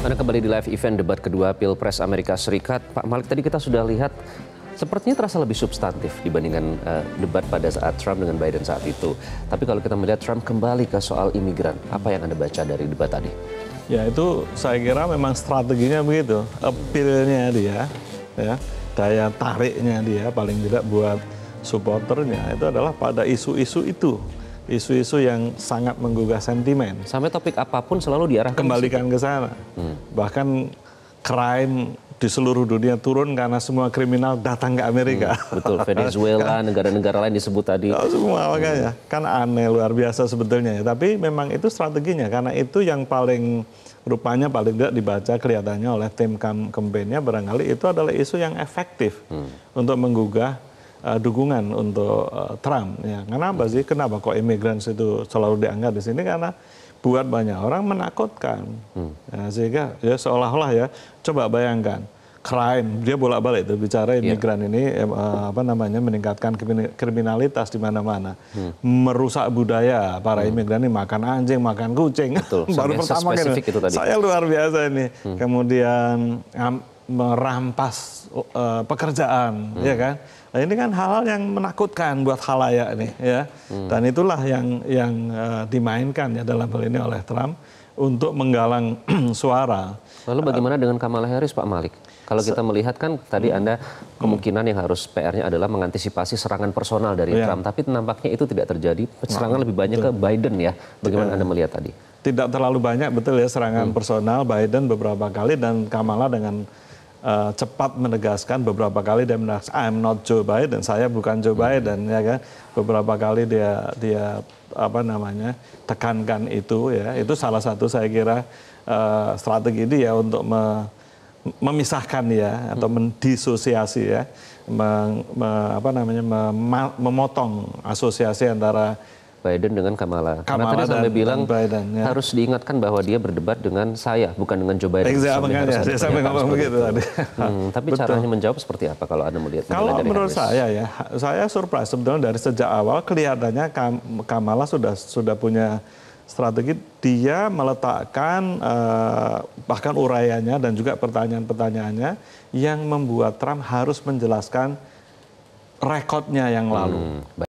Anda kembali di live event debat kedua Pilpres Amerika Serikat. Pak Malik, tadi kita sudah lihat sepertinya terasa lebih substantif dibandingkan uh, debat pada saat Trump dengan Biden saat itu. Tapi kalau kita melihat Trump kembali ke soal imigran, apa yang Anda baca dari debat tadi? Ya itu saya kira memang strateginya begitu, appeal-nya dia, ya, daya tariknya dia paling tidak buat supporternya itu adalah pada isu-isu itu isu-isu yang sangat menggugah sentimen. Sampai topik apapun selalu diarahkan kembalikan ke sana. Hmm. Bahkan crime di seluruh dunia turun karena semua kriminal datang ke Amerika. Hmm, betul, Venezuela, negara-negara lain disebut tadi. Oh, semua hmm. makanya. Kan aneh, luar biasa sebetulnya. Ya. Tapi memang itu strateginya, karena itu yang paling rupanya paling tidak dibaca kelihatannya oleh tim kampanye barangkali itu adalah isu yang efektif hmm. untuk menggugah uh, dukungan untuk uh, Trump. Ya. Kenapa sih? Kenapa kok imigran itu selalu dianggap di sini? Karena buat banyak orang menakutkan. Hmm. Ya, sehingga ya seolah-olah ya, coba bayangkan crime dia bolak-balik itu bicara iya. imigran yeah. ini uh, apa namanya meningkatkan kriminalitas di mana-mana hmm. merusak budaya para hmm. imigran ini makan anjing makan kucing Betul. baru pertama kan itu saya luar biasa ini hmm. kemudian merampas uh, pekerjaan, hmm. ya kan? Nah, ini kan hal-hal yang menakutkan buat halayak nih, ya. Hmm. Dan itulah yang yang uh, dimainkan ya dalam hal ini oleh Trump untuk menggalang suara. Lalu bagaimana uh, dengan Kamala Harris, Pak Malik? Kalau kita melihat kan tadi hmm. Anda hmm. kemungkinan yang harus PR-nya adalah mengantisipasi serangan personal dari ya. Trump, tapi nampaknya itu tidak terjadi. Serangan nah, lebih banyak betul. ke Biden ya. Bagaimana tidak. Eh, Anda melihat tadi? Tidak terlalu banyak betul ya serangan hmm. personal Biden beberapa kali dan Kamala dengan uh, cepat menegaskan beberapa kali dia menegaskan I'm not Joe Biden, saya bukan Joe hmm. Biden hmm. ya kan. Beberapa kali dia dia apa namanya tekankan itu ya. Itu salah satu saya kira uh, strategi dia untuk me, memisahkan ya atau hmm. mendisosiasi ya, meng, me, apa namanya mem, memotong asosiasi antara Biden dengan Kamala. Kamala Karena tadi sampai bilang Biden, ya. harus diingatkan bahwa dia berdebat dengan saya, bukan dengan Joe Biden. Exactly, saya sampai ngomong begitu tadi. Hmm, tapi Betul. caranya menjawab seperti apa kalau Anda melihat? Kalau dari menurut Harris? saya ya, saya surprise sebetulnya dari sejak awal kelihatannya Kamala sudah sudah punya strategi dia meletakkan uh, bahkan uraiannya dan juga pertanyaan-pertanyaannya yang membuat Trump harus menjelaskan rekodnya yang lalu. Hmm,